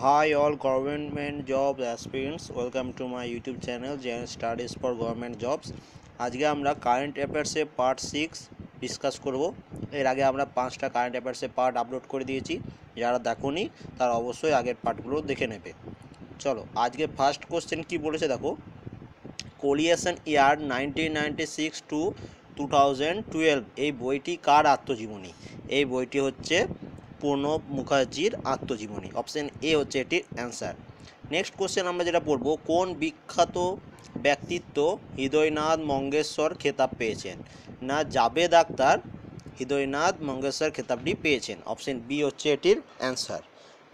high all government job aspirants welcome to my YouTube channel Jan Studies for Government Jobs আজকে আমরা current অ্যাফেয়ার্সে part six discuss করব এর আগে আমরা পাঁচটা কারেন্ট অ্যাফেয়ার্সে পার্ট আপলোড করে দিয়েছি যারা দেখোনি তারা অবশ্যই আগের পার্টগুলো দেখে নেবে চলো আজকে ফার্স্ট কোশ্চেন কি বলেছে দেখো coalition year nineteen ninety six to two thousand twelve এই বইটি কার আত্মজীবনী এই বইটি হচ্ছে প্রণব মুখার্জির আত্মজীবনী অপশান এ হচ্ছে এটির অ্যান্সার নেক্সট কোশ্চেন আমরা যেটা পড়ব কোন বিখ্যাত ব্যক্তিত্ব হৃদয়নাথ মঙ্গেশ্বর খেতাব পেয়েছেন না জাবেদ আক্তার হৃদয়নাথ মঙ্গেশ্বর খেতাবটি পেয়েছেন অপশান বি হচ্ছে এটির অ্যান্সার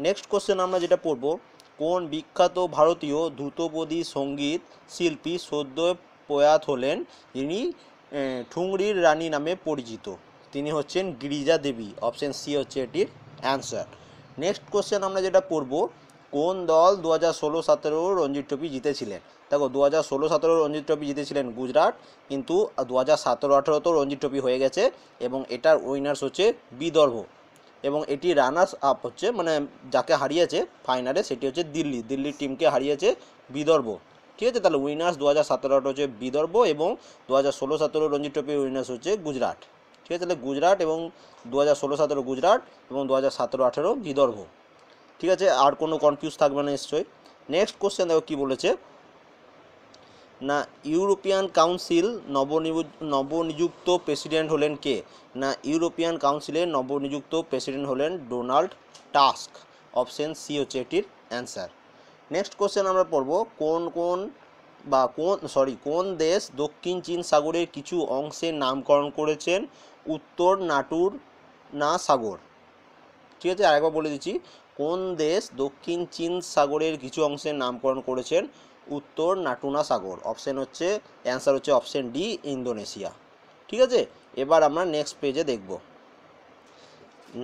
নেক্সট কোশ্চেন আমরা যেটা পড়ব কোন বিখ্যাত ভারতীয় দ্রুতপদী সঙ্গীত শিল্পী সদ্য প্রয়াত হলেন যিনি ঠুংরির রানী নামে পরিচিত তিনি হচ্ছেন গিরিজা দেবী অপশন সি হচ্ছে এটির অ্যান্সার নেক্সট কোশ্চেন আমরা যেটা পড়ব কোন দল দু হাজার ষোলো সতেরো রঞ্জি ট্রফি জিতেছিলেন দেখো দু হাজার ষোলো সতেরো রঞ্জি ট্রফি জিতেছিলেন গুজরাট কিন্তু দু হাজার সতেরো আঠেরো তো রঞ্জি ট্রফি হয়ে গেছে এবং এটার উইনার্স হচ্ছে বিদর্ভ এবং এটি রানার্স আপ হচ্ছে মানে যাকে হারিয়েছে ফাইনালে সেটি হচ্ছে দিল্লি দিল্লির টিমকে হারিয়েছে বিদর্ভ ঠিক আছে তাহলে উইনার্স দু হাজার সতেরো আঠেরো হচ্ছে বিদর্ভ এবং দু হাজার ষোলো সতেরো রঞ্জি ট্রফির উইনার্স হচ্ছে গুজরাট ঠিক আছে তাহলে গুজরাট এবং দু হাজার ষোলো সতেরো গুজরাট এবং দু হাজার সতেরো আঠেরো বিদর্ভ ঠিক আছে আর কোনো কনফিউজ থাকবে না নিশ্চয়ই নেক্সট কোশ্চেন দেখো কী বলেছে না ইউরোপিয়ান কাউন্সিল নবনিযুক্ত প্রেসিডেন্ট হলেন কে না ইউরোপিয়ান কাউন্সিলের নবনিযুক্ত প্রেসিডেন্ট হলেন ডোনাল্ড টাস্ক অপশন সি হচ্ছে এটির অ্যান্সার নেক্সট কোশ্চেন আমরা পড়ব কোন কোন বা কোন সরি কোন দেশ দক্ষিণ চীন সাগরের কিছু অংশের নামকরণ করেছেন উত্তর নাটুর না সাগর ঠিক আছে আরেকবার বলে দিচ্ছি কোন দেশ দক্ষিণ চীন সাগরের কিছু অংশের নামকরণ করেছেন উত্তর নাটুনা সাগর অপশন হচ্ছে অ্যান্সার হচ্ছে অপশান ডি ইন্দোনেশিয়া ঠিক আছে এবার আমরা নেক্সট পেজে দেখবো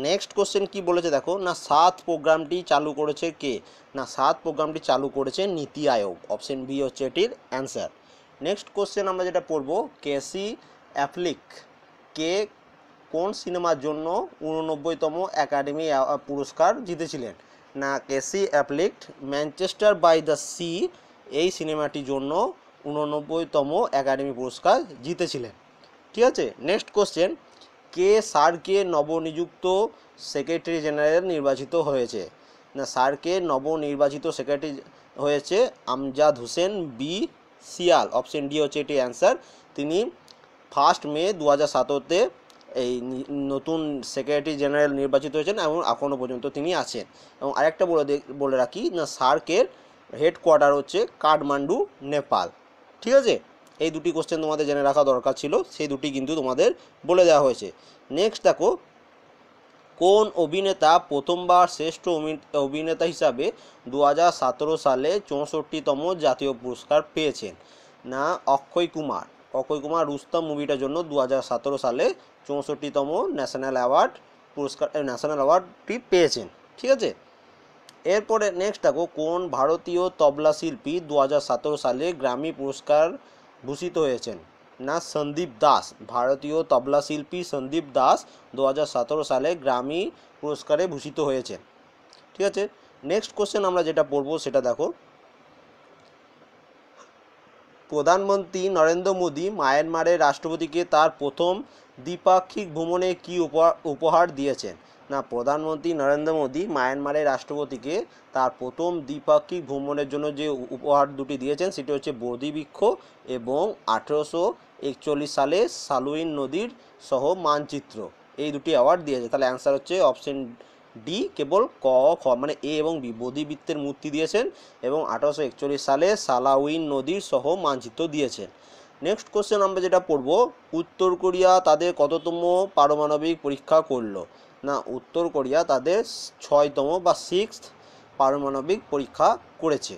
নেক্সট কোশ্চেন কি বলেছে দেখো না সাত প্রোগ্রামটি চালু করেছে কে না সাত প্রোগ্রামটি চালু করেছে নীতি আয়োগ অপশন বি হচ্ছে এটির অ্যান্সার নেক্সট কোশ্চেন আমরা যেটা পড়বো কেসি অ্যাফ্লিক কে কোন সিনেমার জন্য উননব্বইতম একাডেমি পুরস্কার জিতেছিলেন না Casey Affleck Manchester by the sea এই সিনেমাটির জন্য উননব্বইতম একাডেমি পুরস্কার জিতেছিলেন ঠিক আছে নেক্সট কোশ্চেন কে সার্কে নবনিযুক্ত সেক্রেটারি জেনারেল নির্বাচিত হয়েছে না সার্কে নবনির্বাচিত সেক্রেটারি হয়েছে আমজাদ হোসেন বি সিয়াল অপশন ডি হচ্ছে এটি অ্যান্সার তিনি ফার্স্ট মে দু হাজার এই নতুন সেক্রেটারি জেনারেল নির্বাচিত হয়েছেন এবং এখনও পর্যন্ত তিনি আছেন এবং আরেকটা বলে বলে রাখি না সার্কের হেডকোয়ার্টার হচ্ছে কাঠমান্ডু নেপাল ঠিক আছে এই দুটি কোশ্চেন তোমাদের জেনে রাখা দরকার ছিল সেই দুটি কিন্তু তোমাদের বলে দেওয়া হয়েছে নেক্সট দেখো কোন অভিনেতা প্রথমবার শ্রেষ্ঠ অভিনেতা হিসাবে দু সালে চৌষট্টিতম জাতীয় পুরস্কার পেয়েছেন না অক্ষয় কুমার অক্ষয় কুমার রুস্তম মুভিটার জন্য দু সালে চৌষট্টিতম ন্যাশনাল অ্যাওয়ার্ড পুরস্কার ন্যাশনাল অ্যাওয়ার্ডটি পেয়েছেন ঠিক আছে এরপরে নেক্সট দেখো কোন ভারতীয় তবলা শিল্পী দু সালে গ্রামী পুরস্কার ভূষিত হয়েছেন না সন্দীপ দাস ভারতীয় তবলা শিল্পী সন্দীপ দাস দু সালে গ্রামী পুরস্কারে ভূষিত হয়েছেন ঠিক আছে নেক্সট কোশ্চেন আমরা যেটা পড়ব সেটা দেখো প্রধানমন্ত্রী নরেন্দ্র মোদী মায়ানমারের রাষ্ট্রপতিকে তার প্রথম দ্বিপাক্ষিক ভ্রমণে কী উপহার দিয়েছেন না প্রধানমন্ত্রী নরেন্দ্র মোদী মায়ানমারের রাষ্ট্রপতিকে তার প্রথম দ্বিপাক্ষিক ভ্রমণের জন্য যে উপহার দুটি দিয়েছেন সেটি হচ্ছে বৃক্ষ এবং আঠেরোশো একচল্লিশ সালে সালুইন নদীর সহ মানচিত্র এই দুটি অ্যাওয়ার্ড দিয়েছে তাহলে অ্যান্সার হচ্ছে অপশন ডি কেবল ক খ মানে এ এবং বি বদ্বীবৃত্তের মূর্তি দিয়েছেন এবং আঠারোশো একচল্লিশ সালে সালাউইন নদীর সহ মানচিত্র দিয়েছেন নেক্সট কোশ্চেন আমরা যেটা পড়ব উত্তর কোরিয়া তাদের কততম পারমাণবিক পরীক্ষা করলো না উত্তর কোরিয়া তাদের ছয়তম বা সিক্স পারমাণবিক পরীক্ষা করেছে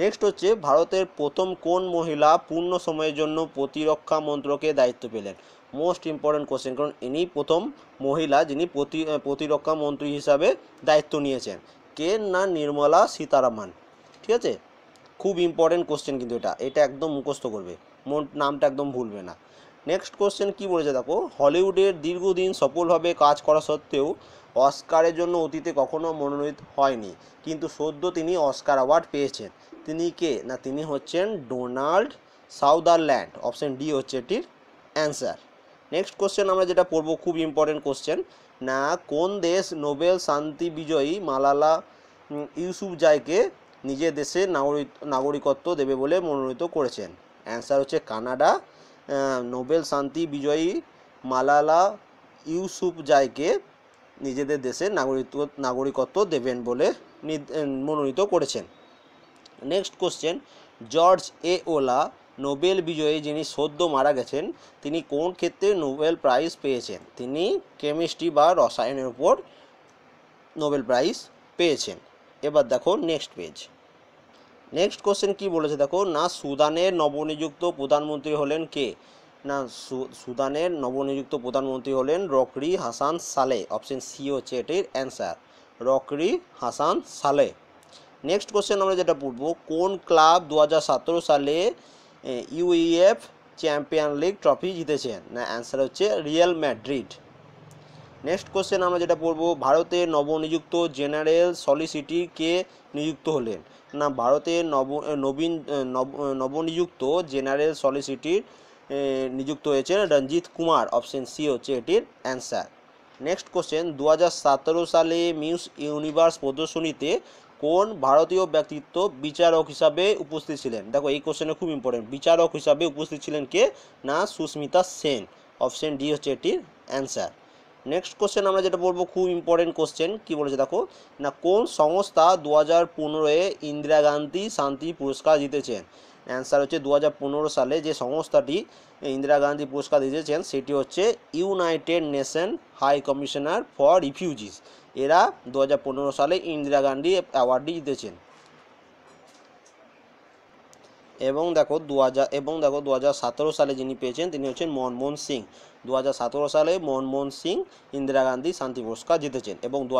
নেক্সট হচ্ছে ভারতের প্রথম কোন মহিলা পূর্ণ সময়ের জন্য প্রতিরক্ষা মন্ত্রকে দায়িত্ব পেলেন মোস্ট ইম্পর্টেন্ট কোশ্চেন কারণ ইনি প্রথম মহিলা যিনি প্রতি প্রতিরক্ষা মন্ত্রী হিসাবে দায়িত্ব নিয়েছেন কে না নির্মলা সীতারামান ঠিক আছে খুব ইম্পর্টেন্ট কোশ্চেন কিন্তু এটা এটা একদম মুখস্থ করবে নামটা একদম ভুলবে না নেক্সট কোশ্চেন কী বলেছে দেখো হলিউডের দীর্ঘদিন সফলভাবে কাজ করা সত্ত্বেও অস্কারের জন্য অতীতে কখনো মনোনীত হয়নি কিন্তু সদ্য তিনি অস্কার অ্যাওয়ার্ড পেয়েছেন তিনি কে না তিনি হচ্ছেন ডোনাল্ড সাউদারল্যান্ড অপশন ডি হচ্ছে এটির অ্যান্সার নেক্সট কোশ্চেন আমরা যেটা পড়ব খুব ইম্পর্টেন্ট কোশ্চেন না কোন দেশ নোবেল শান্তি বিজয়ী মালালা ইউসুফ জায়কে নিজের দেশে নাগরিক নাগরিকত্ব দেবে বলে মনোনীত করেছেন অ্যান্সার হচ্ছে কানাডা হ্যাঁ, নোবেল শান্তি বিজয়ী মালালা ইউসুফ জায়কে নিজেদের দেশের নাগরিকত্ব নাগরিকত্ব দেবেন বলে মনোনীত করেছেন নেক্সট কোশ্চেন জর্জ এ ওলা নোবেল বিজয়ী যিনি সদ্য মারা গেছেন তিনি কোন ক্ষেত্রে নোবেল প্রাইজ পেয়েছেন তিনি কেমিস্ট্রি বা রসায়নের উপর নোবেল প্রাইজ পেয়েছেন এবার দেখো নেক্সট পেজ নেক্সট কোশ্চেন কি বলেছে দেখো না সুদানের নবনিযুক্ত প্রধানমন্ত্রী হলেন কে না সুদানের নবনিযুক্ত প্রধানমন্ত্রী হলেন রকরি হাসান সালে অপশন সি হচ্ছে এটির অ্যান্সার রকরি হাসান সালে নেক্সট কোশ্চেন আমরা যেটা পড়বো কোন ক্লাব দু সালে ইউইএফ চ্যাম্পিয়ন লিগ ট্রফি জিতেছেন না অ্যান্সার হচ্ছে রিয়েল ম্যাড্রিড নেক্সট কোশ্চেন আমরা যেটা পড়বো ভারতের নবনিযুক্ত জেনারেল সলিসিটি কে নিযুক্ত হলেন না ভারতের নব নবীন নবনিযুক্ত জেনারেল সলিসিটির নিযুক্ত হয়েছেন রঞ্জিত কুমার অপশন সি হচ্ছে এটির অ্যান্সার নেক্সট কোশ্চেন দু সালে মিউস ইউনিভার্স প্রদর্শনীতে কোন ভারতীয় ব্যক্তিত্ব বিচারক হিসাবে উপস্থিত ছিলেন দেখো এই কোশ্চেনে খুব ইম্পর্টেন্ট বিচারক হিসাবে উপস্থিত ছিলেন কে না সুস্মিতা সেন অপশন ডি হচ্ছে এটির অ্যান্সার নেক্সট কোশ্চেন আমরা যেটা বলবো খুব ইম্পর্টেন্ট কোশ্চেন কী বলেছে দেখো না কোন সংস্থা দু হাজার পনেরোয় ইন্দিরা গান্ধী শান্তি পুরস্কার জিতেছেন অ্যান্সার হচ্ছে দু সালে যে সংস্থাটি ইন্দিরা গান্ধী পুরস্কার দিয়েছেন সেটি হচ্ছে United nation high commissioner for refugees এরা দু সালে ইন্দিরা গান্ধী অ্যাওয়ার্ডটি জিতেছেন এবং দেখো দু এবং দেখো দু সালে যিনি পেয়েছেন তিনি হচ্ছেন মনমোহন সিং দু সালে মনমোহন সিং ইন্দিরা গান্ধী শান্তি পুরস্কার জিতেছেন এবং দু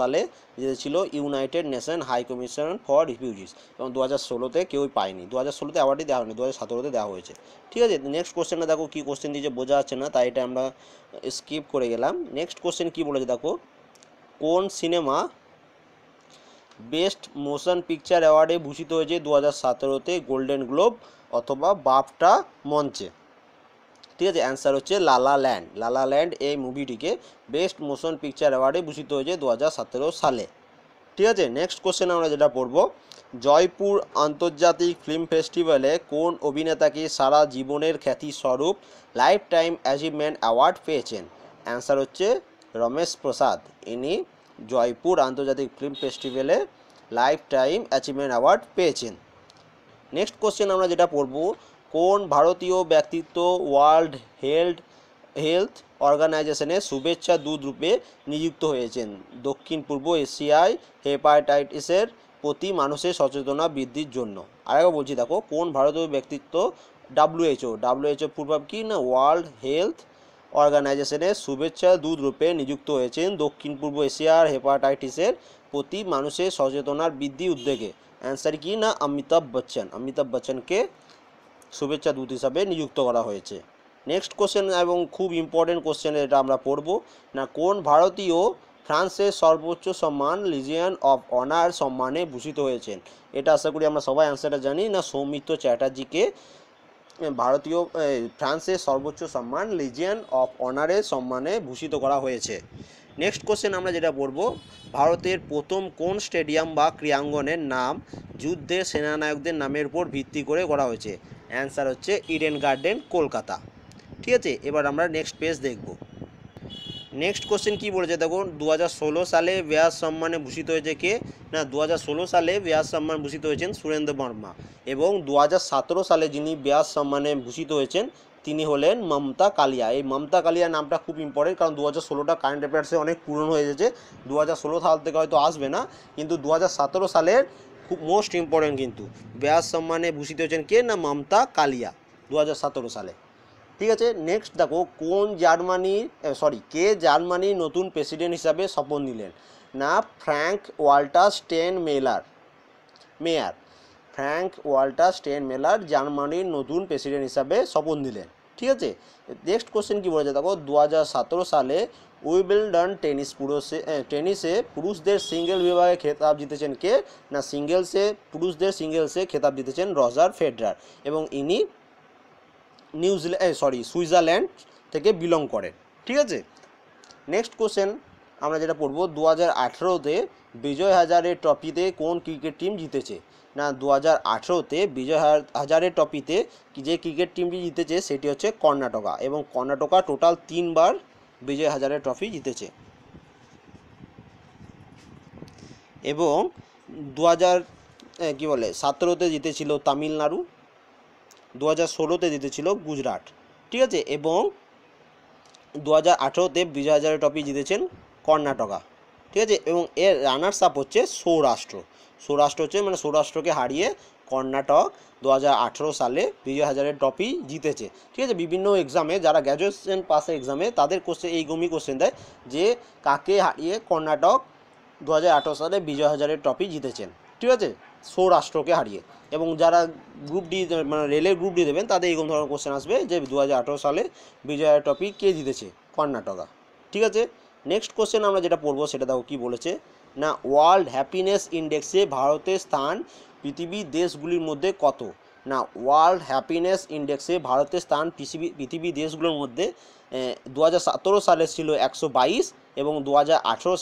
সালে জিতেছিল united nation high commission for refugees এবং দু হাজার ষোলোতে কেউই পায়নি দু হাজার ষোলোতে অ্যাওয়ার্ডই দেওয়া হয়নি দু হাজার সতেরোতে দেওয়া হয়েছে ঠিক আছে নেক্সট কোশ্চেনটা দেখো কী কোশ্চেন দিয়েছে বোঝা যাচ্ছে না তাই এটা আমরা স্কিপ করে গেলাম নেক্সট কোশ্চেন কী বলেছে দেখো কোন সিনেমা বেস্ট মোশন পিকচার অ্যাওয়ার্ডে ভূষিত হয়েছে দু হাজার সতেরোতে গোল্ডেন গ্লোব অথবা বাপটা মঞ্চে ঠিক আছে অ্যান্সার হচ্ছে লালা ল্যান্ড লালা ল্যান্ড এই মুভিটিকে বেস্ট মোশন পিকচার অ্যাওয়ার্ডে ভূষিত হয়েছে দু সালে ঠিক আছে নেক্সট কোশ্চেন আমরা যেটা পড়ব জয়পুর আন্তর্জাতিক ফিল্ম ফেস্টিভ্যালে কোন অভিনেতাকে সারা জীবনের খ্যাতিস্বরূপ স্বরূপ লাইফ টাইম অ্যাচিভমেন্ট অ্যাওয়ার্ড পেয়েছেন অ্যান্সার হচ্ছে রমেশ প্রসাদ ইনি জয়পুর আন্তর্জাতিক ফিল্ম ফেস্টিভ্যালে লাইফ টাইম অ্যাচিভমেন্ট অ্যাওয়ার্ড পেয়েছেন নেক্সট কোশ্চেন আমরা যেটা পড়ব কোন ভারতীয় ব্যক্তিত্ব ওয়ার্ল্ড হেলথ হেলথ অর্গানাইজেশনে শুভেচ্ছা দূত রূপে নিযুক্ত হয়েছেন দক্ষিণ পূর্ব এশিয়ায় হেপাটাইটিসের প্রতি মানুষের সচেতনা বৃদ্ধির জন্য আরেকবার বলছি দেখো কোন ভারতীয় ব্যক্তিত্ব ডাব্লিউএইচও ডাব্লিউএইচও পূর্বাব কি না ওয়ার্ল্ড হেলথ অর্গানাইজেশনের শুভেচ্ছা দূতরূপে নিযুক্ত হয়েছেন দক্ষিণ পূর্ব এশিয়ার হেপাটাইটিসের প্রতি মানুষের সচেতনার বৃদ্ধি উদ্যোগে অ্যান্সার কি না অমিতাভ বচ্চন অমিতাভ বচ্চনকে শুভেচ্ছা দূত হিসাবে নিযুক্ত করা হয়েছে নেক্সট কোশ্চেন এবং খুব ইম্পর্টেন্ট কোশ্চেন এটা আমরা পড়ব না কোন ভারতীয় ফ্রান্সের সর্বোচ্চ সম্মান লিজিয়ান অফ অনার সম্মানে ভূষিত হয়েছেন এটা আশা করি আমরা সবাই অ্যান্সারটা জানি না সৌমিত্র চ্যাটার্জিকে ভারতীয় ফ্রান্সের সর্বোচ্চ সম্মান লিজিয়ান অফ অনারের সম্মানে ভূষিত করা হয়েছে নেক্সট কোশ্চেন আমরা যেটা পড়ব ভারতের প্রথম কোন স্টেডিয়াম বা ক্রীড়াঙ্গনের নাম যুদ্ধে সেনানায়কদের নামের উপর ভিত্তি করে করা হয়েছে অ্যান্সার হচ্ছে ইডেন গার্ডেন কলকাতা ঠিক আছে এবার আমরা নেক্সট পেজ দেখব নেক্সট কোশ্চেন কী বলেছে দেখুন দু সালে ব্যাস সম্মানে ভূষিত হয়েছে কে না দু সালে ব্যাস সম্মান ভূষিত হয়েছেন সুরেন্দ্র বর্মা এবং দু সালে যিনি ব্যাস সম্মানে ভূষিত হয়েছেন তিনি হলেন মমতা কালিয়া এই মমতা কালিয়া নামটা খুব ইম্পর্টেন্ট কারণ দু হাজার ষোলোটা কারেন্ট অ্যাফেয়ার্সে অনেক পুরনো হয়ে গেছে দু হাজার ষোলো সাল থেকে হয়তো আসবে না কিন্তু দু সালের খুব মোস্ট ইম্পর্টেন্ট কিন্তু ব্যাস সম্মানে ভূষিত হয়েছেন কে না মমতা কালিয়া দু সালে ঠিক আছে নেক্সট দেখো কোন জার্মানির সরি কে জার্মানির নতুন প্রেসিডেন্ট হিসাবে শপথ নিলেন না ফ্র্যাঙ্ক ওয়াল্টার স্টেন মেলার মেয়ার ফ্র্যাঙ্ক ওয়াল্টার স্টেন মেলার জার্মানির নতুন প্রেসিডেন্ট হিসাবে শপথ নিলেন ঠিক আছে নেক্সট কোশ্চেন কী বলেছে দেখো দু সালে উইবেলডন টেনিস পুরুষে টেনিসে পুরুষদের সিঙ্গেল বিভাগে খেতাব জিতেছেন কে না সিঙ্গেলসে পুরুষদের সিঙ্গেলসে খেতাব জিতেছেন রজার ফেডরার এবং ইনি নিউজিল্যান্ড সরি সুইজারল্যান্ড থেকে বিলং করে ঠিক আছে নেক্সট কোশ্চেন আমরা যেটা পড়বো দু হাজার আঠেরোতে বিজয় হাজারের ট্রফিতে কোন ক্রিকেট টিম জিতেছে না দু হাজার আঠেরোতে বিজয় হাজারের ট্রফিতে যে ক্রিকেট টিমটি জিতেছে সেটি হচ্ছে কর্ণাটকা এবং কর্ণাটকা টোটাল তিনবার বিজয় হাজারের ট্রফি জিতেছে এবং দু হাজার কী বলে সতেরোতে জিতেছিল তামিলনাড়ু দু হাজার ষোলোতে জিতেছিল গুজরাট ঠিক আছে এবং দু হাজার আঠেরোতে বিজয় হাজারে ট্রফি জিতেছেন কর্ণাটকা ঠিক আছে এবং এর রানার্স আপ হচ্ছে সৌরাষ্ট্র সৌরাষ্ট্র হচ্ছে মানে সৌরাষ্ট্রকে হারিয়ে কর্ণাটক দু সালে বিজয় হাজারের ট্রফি জিতেছে ঠিক আছে বিভিন্ন এক্সামে যারা গ্র্যাজুয়েশন পাসের এক্সামে তাদের কোশ্চেন এই গমি কোশ্চেন দেয় যে কাকে হারিয়ে কর্ণাটক দু সালে বিজয় হাজারের ট্রফি জিতেছেন ঠিক আছে রাষ্ট্রকে হারিয়ে এবং যারা গ্রুপ ডি মানে রেলের গ্রুপ ডি দেবেন তাদের এইরকম ধরনের কোশ্চেন আসবে যে দু সালে বিজয়া ট্রফি কে জিতেছে কর্ণাটকা ঠিক আছে নেক্সট কোশ্চেন আমরা যেটা পড়বো সেটা দেখো কি বলেছে না ওয়ার্ল্ড হ্যাপিনেস ইন্ডেক্সে ভারতের স্থান পৃথিবীর দেশগুলির মধ্যে কত না ওয়ার্ল্ড হ্যাপিনেস ইন্ডেক্সে ভারতের স্থান পৃথিবী পৃথিবী দেশগুলোর মধ্যে দু সালে ছিল একশো এবং দু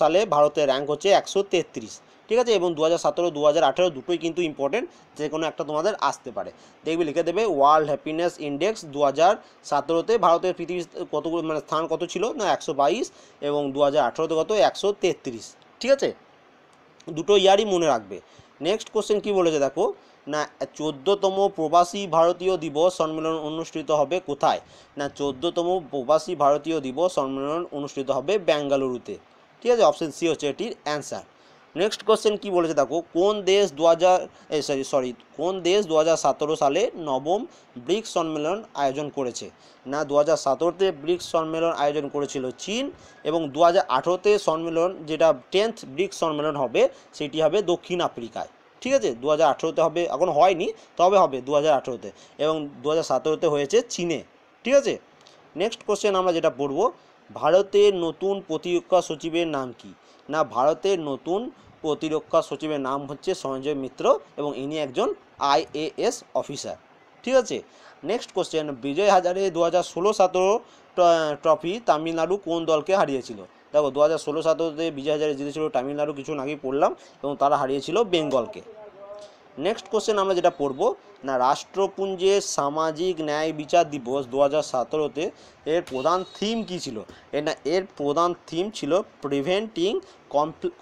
সালে ভারতের র্যাঙ্ক হচ্ছে একশো তেত্রিশ ঠিক আছে এবং দু হাজার সতেরো দু হাজার আঠেরো দুটোই কিন্তু ইম্পর্টেন্ট যে কোনো একটা তোমাদের আসতে পারে দেখবে লিখে দেবে ওয়ার্ল্ড হ্যাপিনেস ইন্ডেক্স দু হাজার সতেরোতে ভারতের পৃথিবীর কতগুলো মানে স্থান কত ছিল না একশো বাইশ এবং দু হাজার আঠেরোতে কত একশো তেত্রিশ ঠিক আছে দুটো ইয়ারই মনে রাখবে নেক্সট কোশ্চেন কী বলেছে দেখো না চোদ্দোতম প্রবাসী ভারতীয় দিবস সম্মেলন অনুষ্ঠিত হবে কোথায় না চোদ্দোতম প্রবাসী ভারতীয় দিবস সম্মেলন অনুষ্ঠিত হবে বেঙ্গালুরুতে ঠিক আছে অপশন সি হচ্ছে এটির অ্যান্সার নেক্সট কোশ্চেন কী বলেছে দেখো কোন দেশ দু হাজার সরি কোন দেশ দু সালে নবম ব্রিক্স সম্মেলন আয়োজন করেছে না দু হাজার সতেরোতে ব্রিক্স সম্মেলন আয়োজন করেছিল চীন এবং দু হাজার আঠেরোতে সম্মেলন যেটা টেন্থ ব্রিক্স সম্মেলন হবে সেটি হবে দক্ষিণ আফ্রিকায় ঠিক আছে দু হাজার আঠেরোতে হবে এখন হয়নি তবে হবে দু হাজার আঠেরোতে এবং দু হাজার সতেরোতে হয়েছে চীনে ঠিক আছে নেক্সট কোশ্চেন আমরা যেটা পড়ব ভারতের নতুন প্রতিরক্ষা সচিবের নাম কী না ভারতের নতুন প্রতিরক্ষা সচিবের নাম হচ্ছে সঞ্জয় মিত্র এবং ইনি একজন আইএএস অফিসার ঠিক আছে নেক্সট কোশ্চেন বিজয় হাজারে দু হাজার ষোলো সতেরো ট্রফি তামিলনাড়ু কোন দলকে হারিয়েছিল দেখো দু হাজার ষোলো সতেরোতে বিজয় হাজারে জিতেছিল তামিলনাড়ু কিছু আগেই পড়লাম এবং তারা হারিয়েছিল বেঙ্গলকে নেক্সট কোশ্চেন আমরা যেটা পড়ব না রাষ্ট্রপুঞ্জে সামাজিক ন্যায় বিচার দিবস দু হাজার সতেরোতে এর প্রধান থিম কী ছিল এর না এর প্রধান থিম ছিল preventing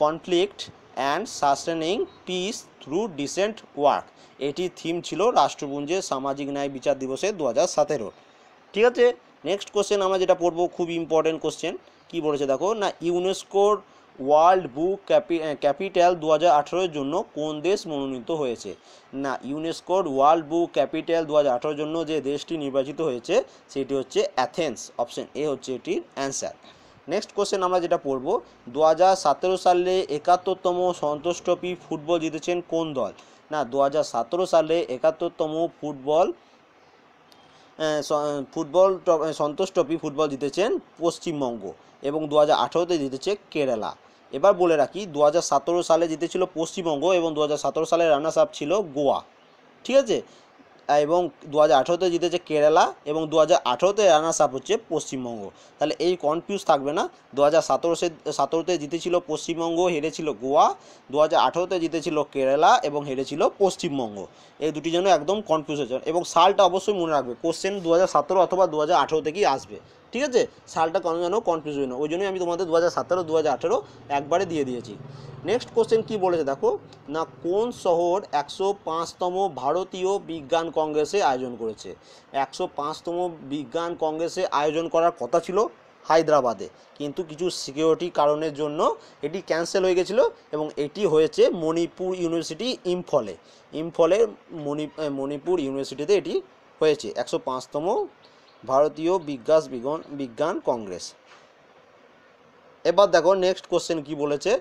conflict and sustaining peace through decent work এটি থিম ছিল রাষ্ট্রপুঞ্জের সামাজিক ন্যায় বিচার দিবসে দু হাজার সতেরো ঠিক আছে নেক্সট কোশ্চেন আমরা যেটা পড়বো খুব ইম্পর্টেন্ট কোশ্চেন কী বলেছে দেখো না ইউনেস্কোর ওয়ার্ল্ড বুক ক্যাপিটাল দু হাজার জন্য কোন দেশ মনোনীত হয়েছে না ইউনেস্কোর ওয়ার্ল্ড বুক ক্যাপিটাল দু হাজার জন্য যে দেশটি নির্বাচিত হয়েছে সেটি হচ্ছে অ্যাথেন্স অপশন এ হচ্ছে এটির অ্যান্সার নেক্সট কোশ্চেন আমরা যেটা পড়ব দু সালে একাত্তরতম সন্তোষ ট্রফি ফুটবল জিতেছেন কোন দল না দু সালে একাত্তরতম football football Santosh trophy football জিতেছেন পশ্চিমবঙ্গ এবং দু হাজার আঠেরোতে জিতেছে কেরালা এবার বলে রাখি দু সালে জিতেছিল পশ্চিমবঙ্গ এবং দু সালে রানার্স আপ ছিল গোয়া ঠিক আছে এবং দু হাজার আঠেরোতে জিতেছে কেরালা এবং দু হাজার আঠেরোতে রানার্স আপ হচ্ছে পশ্চিমবঙ্গ তাহলে এই কনফিউজ থাকবে না দু হাজার সতেরো সতেরোতে জিতেছিল পশ্চিমবঙ্গ হেরেছিল গোয়া দু হাজার আঠেরোতে জিতেছিল কেরালা এবং হেরেছিল পশ্চিমবঙ্গ এই দুটি যেন একদম কনফিউজ হয়েছে এবং সালটা অবশ্যই মনে রাখবে কোশ্চেন দু হাজার সতেরো অথবা দু হাজার আঠেরো থেকেই আসবে ঠিক আছে সালটা কোনো যেন কনফিউজ হয় না ওই জন্যই আমি তোমাদের দু হাজার সতেরো দু হাজার আঠেরো একবারে দিয়ে দিয়েছি নেক্সট কোশ্চেন কী বলেছে দেখো না কোন শহর একশো পাঁচতম ভারতীয় বিজ্ঞান কংগ্রেসে আয়োজন করেছে একশো পাঁচতম বিজ্ঞান কংগ্রেসে আয়োজন করার কথা ছিল হায়দ্রাবাদে কিন্তু কিছু সিকিউরিটি কারণের জন্য এটি ক্যান্সেল হয়ে গেছিল এবং এটি হয়েছে মণিপুর ইউনিভার্সিটি ইম্ফলে ইম্ফলের মণিপুর ইউনিভার্সিটিতে এটি হয়েছে একশো পাঁচতম ভারতীয় বিজ্ঞাস বিজ্ঞান কংগ্রেস এবার দেখো নেক্সট কোশ্চেন কি বলেছে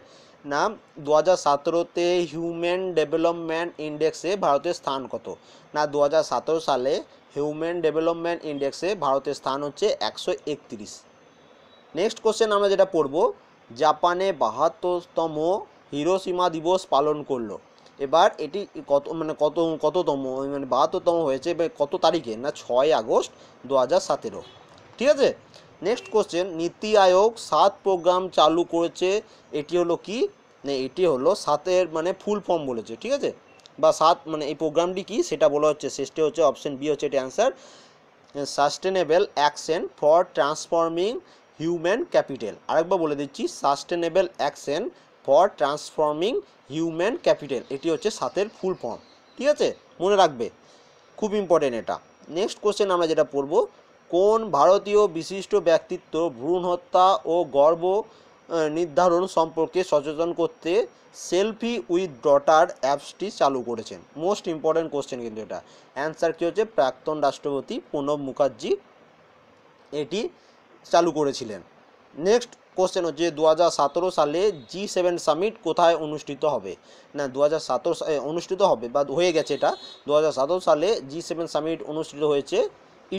না দু হাজার সতেরোতে হিউম্যান ডেভেলপমেন্ট ইন্ডেক্সে ভারতের স্থান কত না দু হাজার সতেরো সালে হিউম্যান ডেভেলপমেন্ট ইন্ডেক্সে ভারতের স্থান হচ্ছে একশো একত্রিশ নেক্সট কোশ্চেন আমরা যেটা পড়ব জাপানে বাহাত্তরতম হিরোসীমা দিবস পালন করলো এবার এটি কত মানে কত কততম মানে বাহাত্তরতম হয়েছে কত তারিখে না ছয় আগস্ট দু হাজার সতেরো ঠিক আছে নেক্সট কোশ্চেন নীতি আয়োগ সাত প্রোগ্রাম চালু করেছে এটি হলো কি না এটি হলো সাতের মানে ফুল ফর্ম বলেছে ঠিক আছে বা সাত মানে এই প্রোগ্রামটি কি সেটা বলা হচ্ছে শেষটি হচ্ছে অপশন বি হচ্ছে এটি answer sustainable action for transforming human capital আরেকবার বলে দিচ্ছি sustainable action for transforming human capital এটি হচ্ছে সাতের ফুল ফর্ম ঠিক আছে মনে রাখবে খুব ইম্পর্টেন্ট এটা নেক্সট কোশ্চেন আমরা যেটা পড়ব কোন ভারতীয় বিশিষ্ট ব্যক্তিত্ব ভ্রূণ হত্যা ও গর্ব নির্ধারণ সম্পর্কে সচেতন করতে সেলফি উইথ ডটার অ্যাপসটি চালু করেছেন মোস্ট ইম্পর্টেন্ট কোশ্চেন কিন্তু এটা অ্যান্সার কী হচ্ছে প্রাক্তন রাষ্ট্রপতি প্রণব মুখার্জি এটি চালু করেছিলেন নেক্সট কোশ্চেন হচ্ছে দু সালে জি সেভেন সামিট কোথায় অনুষ্ঠিত হবে না দু হাজার অনুষ্ঠিত হবে বা হয়ে গেছে এটা দু সালে জি সেভেন সামিট অনুষ্ঠিত হয়েছে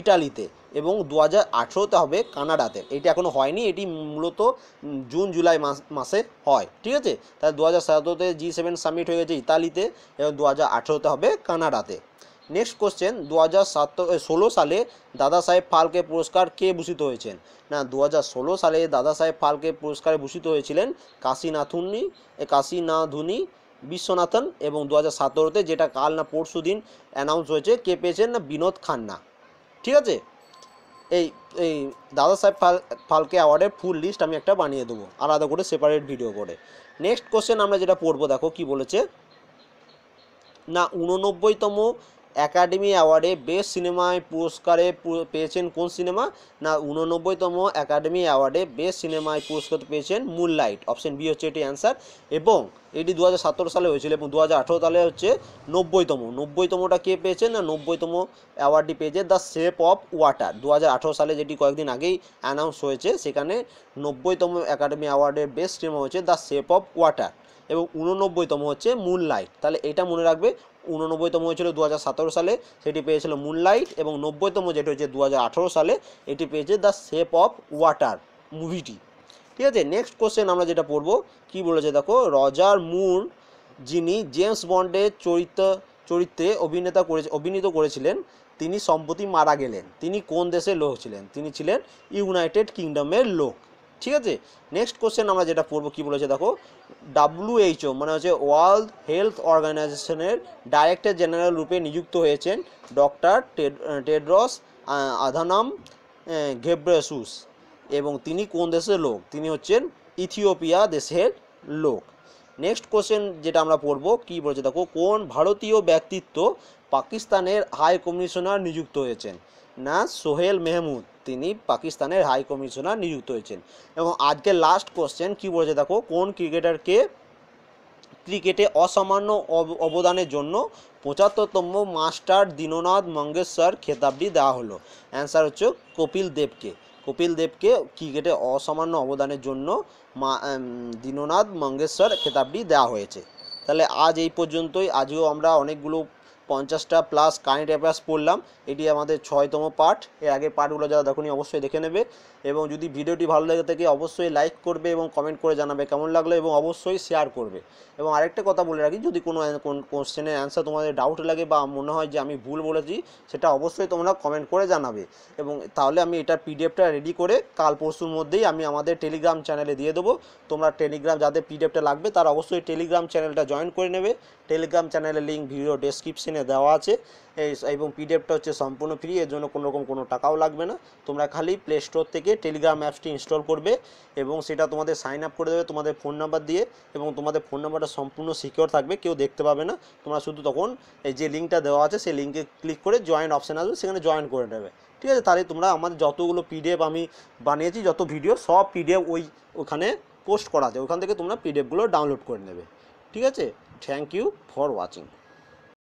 ইটালিতে এবং দু হাজার আঠেরোতে হবে কানাডাতে এটি এখনও হয়নি এটি মূলত জুন জুলাই মাস মাসে হয় ঠিক আছে তাহলে দু হাজার সতেরোতে জি সেভেন সামিট হয়ে গেছে ইতালিতে এবং দু হাজার আঠেরোতে হবে কানাডাতে নেক্সট কোশ্চেন দু হাজার সালে দাদা সাহেব ফালকে পুরস্কার কে ভূষিত হয়েছেন না দু ষোলো সালে দাদা সাহেব ফালকে পুরস্কারে ভূষিত হয়েছিলেন কাশীনাথুনি কাশীনাথুনি বিশ্বনাথন এবং দু হাজার সতেরোতে যেটা কাল না পরশু দিন অ্যানাউন্স হয়েছে কে পেয়েছেন না বিনোদ খান্না ঠিক আছে এই এই দাদা সাহেব ফাল ফালকে অ্যাওয়ার্ডের ফুল লিস্ট আমি একটা বানিয়ে দেবো আলাদা করে সেপারেট ভিডিও করে নেক্সট কোশ্চেন আমরা যেটা পড়বো দেখো কি বলেছে না উননব্বইতম অ্যাকাডেমি অ্যাওয়ার্ডে বেস্ট সিনেমায় পুরস্কারে পেয়েছেন কোন সিনেমা না উননব্বইতম অ্যাকাডেমি অ্যাওয়ার্ডে বেস্ট সিনেমায় পুরস্কার পেয়েছেন মুন লাইট অপশন বি হচ্ছে এটি অ্যান্সার এবং এটি দু সালে হয়েছিল এবং দু সালে হচ্ছে নব্বইতম নব্বইতমটা কে পেয়েছেন না নব্বইতম অ্যাওয়ার্ডটি পেয়েছে দ্য শেপ অফ ওয়াটার দু সালে যেটি কয়েকদিন আগেই অ্যানাউন্স হয়েছে সেখানে নব্বইতম অ্যাকাডেমি অ্যাওয়ার্ডের বেস্ট সিনেমা হচ্ছে দ্য শেপ অফ ওয়াটার এবং উননব্বইতম হচ্ছে মুন লাইট তাহলে এটা মনে রাখবে উননব্বইতম হয়েছিল দু সালে সেটি পেয়েছিল মুনলাইট এবং নব্বইতম যেটি হয়েছে দু সালে এটি পেয়েছে দ্য শেপ অফ ওয়াটার মুভিটি ঠিক আছে নেক্সট কোশ্চেন আমরা যেটা পড়ব কি বলেছে দেখো রজার মুন যিনি জেমস বন্ডের চরিত্র চরিত্রে অভিনেতা করে অভিনীত করেছিলেন তিনি সম্প্রতি মারা গেলেন তিনি কোন দেশের লোক ছিলেন তিনি ছিলেন ইউনাইটেড কিংডমের লোক ঠিক আছে নেক্সট কোশ্চেন আমরা যেটা পড়বো কী বলেছে দেখো ডাব্লুএইচও মানে হচ্ছে ওয়ার্ল্ড হেলথ অর্গানাইজেশনের ডাইরেক্টর জেনারেল রূপে নিযুক্ত হয়েছেন ডক্টর টেড্রস আধানাম ঘেব্রেসুস এবং তিনি কোন দেশের লোক তিনি হচ্ছেন ইথিওপিয়া দেশের লোক নেক্সট কোশ্চেন যেটা আমরা পড়বো কী বলেছে দেখো কোন ভারতীয় ব্যক্তিত্ব পাকিস্তানের হাই কমিশনার নিযুক্ত হয়েছেন না সোহেল মেহমুদ তিনি পাকিস্তানের হাই কমিশনার নিযুক্ত হয়েছেন এবং আজকে লাস্ট কোশ্চেন কি বলেছে দেখো কোন ক্রিকেটারকে ক্রিকেটে অসামান্য অবদানের জন্য পঁচাত্তরতম মাস্টার দীননাথ মঙ্গেশ্বর খেতাবটি দেওয়া হলো অ্যান্সার হচ্ছে কপিল দেবকে কপিল দেবকে ক্রিকেটে অসামান্য অবদানের জন্য দীননাথ মঙ্গেশ্বর খেতাবটি দেওয়া হয়েছে তাহলে আজ এই পর্যন্তই আজও আমরা অনেকগুলো পঞ্চাশটা প্লাস কারেন্ট অ্যাফেয়ার্স পড়লাম এটি আমাদের ছয়তম পার্ট এর আগের পার্টগুলো যারা দেখুনি অবশ্যই দেখে নেবে এবং যদি ভিডিওটি ভালো লেগে থাকে অবশ্যই লাইক করবে এবং কমেন্ট করে জানাবে কেমন লাগলো এবং অবশ্যই শেয়ার করবে এবং আরেকটা কথা বলে রাখি যদি কোনো কোশ্চেনের অ্যান্সার তোমাদের ডাউট লাগে বা মনে হয় যে আমি ভুল বলেছি সেটা অবশ্যই তোমরা কমেন্ট করে জানাবে এবং তাহলে আমি এটা পিডিএফটা রেডি করে কাল পরশুর মধ্যেই আমি আমাদের টেলিগ্রাম চ্যানেলে দিয়ে দেবো তোমরা টেলিগ্রাম যাদের পিডিএফটা লাগবে তারা অবশ্যই টেলিগ্রাম চ্যানেলটা জয়েন করে নেবে টেলিগ্রাম চ্যানেলের লিঙ্ক ভিডিও ডেসক্রিপশনে দেওয়া আছে এবং পিডিএফটা হচ্ছে সম্পূর্ণ ফ্রি এর জন্য কোনোরকম কোনো টাকাও লাগবে না তোমরা খালি প্লে স্টোর থেকে টেলিগ্রাম অ্যাপসটি ইনস্টল করবে এবং সেটা তোমাদের সাইন আপ করে দেবে তোমাদের ফোন নাম্বার দিয়ে এবং তোমাদের ফোন নাম্বারটা সম্পূর্ণ সিকিওর থাকবে কেউ দেখতে পাবে না তোমরা শুধু তখন এই যে লিঙ্কটা দেওয়া আছে সেই লিঙ্কে ক্লিক করে জয়েন্ট অপশান আসবে সেখানে জয়েন করে নেবে ঠিক আছে তাহলে তোমরা আমাদের যতগুলো পিডিএফ আমি বানিয়েছি যত ভিডিও সব পিডিএফ ওই ওখানে পোস্ট করা আছে ওখান থেকে তোমরা পিডিএফগুলো ডাউনলোড করে নেবে ঠিক আছে থ্যাংক ইউ ফর ওয়াচিং